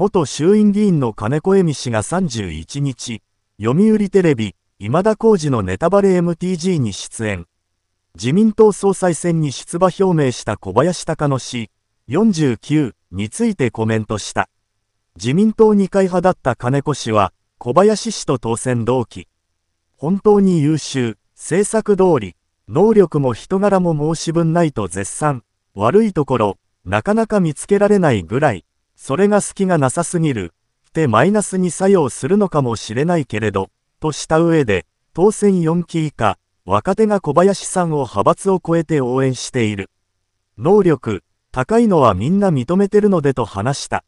元衆院議員の金子恵美氏が31日、読売テレビ、今田耕司のネタバレ MTG に出演。自民党総裁選に出馬表明した小林隆乃氏、49についてコメントした。自民党二階派だった金子氏は、小林氏と当選同期。本当に優秀、政策通り、能力も人柄も申し分ないと絶賛。悪いところ、なかなか見つけられないぐらい。それが隙がなさすぎる、ってマイナスに作用するのかもしれないけれど、とした上で、当選4期以下、若手が小林さんを派閥を超えて応援している。能力、高いのはみんな認めてるのでと話した。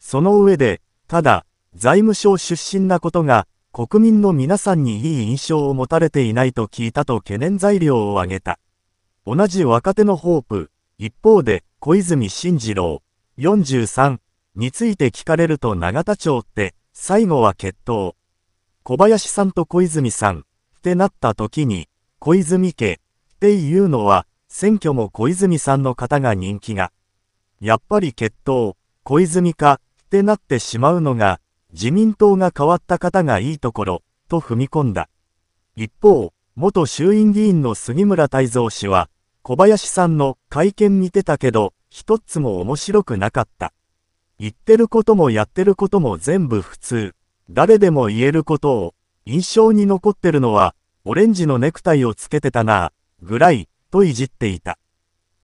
その上で、ただ、財務省出身なことが、国民の皆さんにいい印象を持たれていないと聞いたと懸念材料を挙げた。同じ若手のホープ、一方で、小泉進次郎、43について聞かれると永田町って最後は決闘小林さんと小泉さんってなった時に小泉家っていうのは選挙も小泉さんの方が人気がやっぱり決闘小泉かってなってしまうのが自民党が変わった方がいいところと踏み込んだ一方元衆院議員の杉村太蔵氏は小林さんの会見見てたけど一つも面白くなかった。言ってることもやってることも全部普通。誰でも言えることを、印象に残ってるのは、オレンジのネクタイをつけてたな、ぐらい、といじっていた。